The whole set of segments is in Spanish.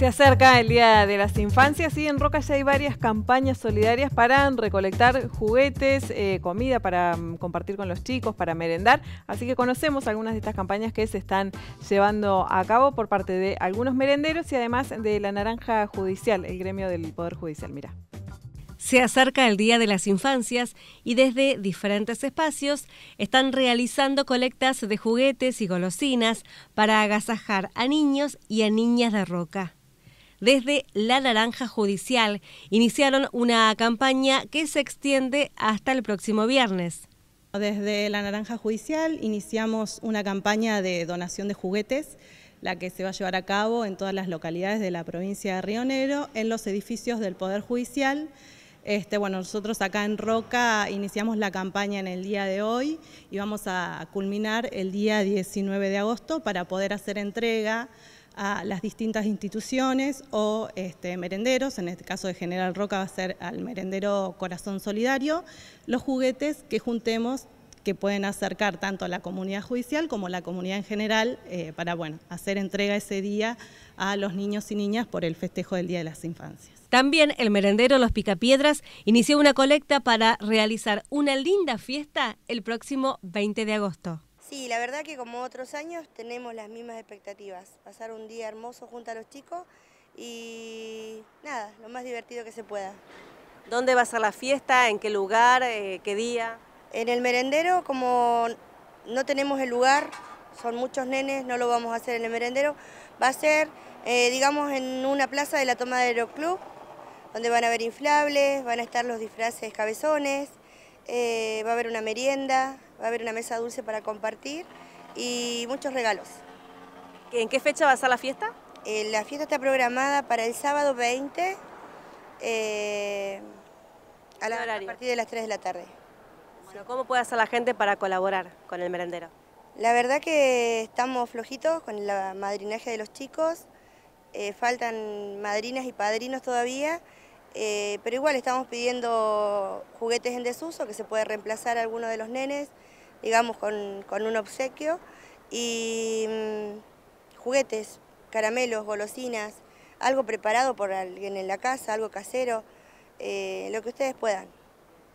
Se acerca el Día de las Infancias y en Roca ya hay varias campañas solidarias para recolectar juguetes, eh, comida para mm, compartir con los chicos, para merendar. Así que conocemos algunas de estas campañas que se están llevando a cabo por parte de algunos merenderos y además de la Naranja Judicial, el gremio del Poder Judicial. Mira. Se acerca el Día de las Infancias y desde diferentes espacios están realizando colectas de juguetes y golosinas para agasajar a niños y a niñas de roca desde La Naranja Judicial. Iniciaron una campaña que se extiende hasta el próximo viernes. Desde La Naranja Judicial iniciamos una campaña de donación de juguetes, la que se va a llevar a cabo en todas las localidades de la provincia de Río Negro, en los edificios del Poder Judicial. Este, bueno, nosotros acá en Roca iniciamos la campaña en el día de hoy y vamos a culminar el día 19 de agosto para poder hacer entrega a las distintas instituciones o este, merenderos, en este caso de General Roca va a ser al merendero Corazón Solidario, los juguetes que juntemos que pueden acercar tanto a la comunidad judicial como a la comunidad en general eh, para bueno, hacer entrega ese día a los niños y niñas por el festejo del Día de las Infancias. También el merendero Los Picapiedras inició una colecta para realizar una linda fiesta el próximo 20 de agosto. Sí, la verdad que como otros años tenemos las mismas expectativas, pasar un día hermoso junto a los chicos y nada, lo más divertido que se pueda. ¿Dónde va a ser la fiesta? ¿En qué lugar? Eh, ¿Qué día? En el merendero, como no tenemos el lugar, son muchos nenes, no lo vamos a hacer en el merendero, va a ser, eh, digamos, en una plaza de la toma Tomadero Club, donde van a haber inflables, van a estar los disfraces cabezones, eh, va a haber una merienda, va a haber una mesa dulce para compartir y muchos regalos. ¿En qué fecha va a ser la fiesta? Eh, la fiesta está programada para el sábado 20 eh, a, partir de las 3 de la tarde. ¿Cómo puede hacer la gente para colaborar con el merendero? La verdad que estamos flojitos con el madrinaje de los chicos, faltan madrinas y padrinos todavía, eh, pero igual estamos pidiendo juguetes en desuso, que se puede reemplazar a alguno de los nenes, digamos, con, un obsequio. Y mm, juguetes, caramelos, golosinas, algo preparado por alguien en la casa, algo casero, eh, lo que ustedes puedan.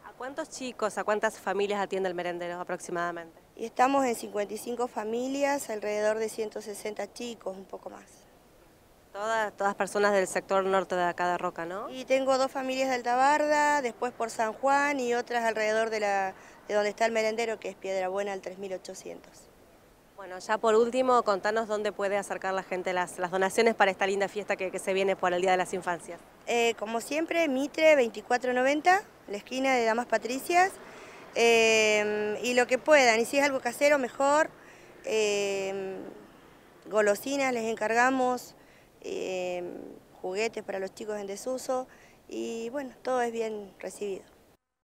¿A cuántos chicos, a cuántas familias atiende el merendero aproximadamente? Y estamos en 55 familias, alrededor de 160 chicos, un poco más. Todas, todas personas del sector norte de acá de Roca, ¿no? Y tengo dos familias de Altabarda, después por San Juan y otras alrededor de, la, de donde está el merendero, que es Piedra Buena, al 3800. Bueno, ya por último, contanos dónde puede acercar la gente las, donaciones para esta linda fiesta que, se viene por el Día de las Infancias. Eh, como siempre, Mitre 2490, la esquina de Damas Patricias, em, y lo que puedan, y si es algo casero, mejor. Em, golosinas les encargamos, eh, juguetes para los chicos en desuso y bueno, todo es bien recibido.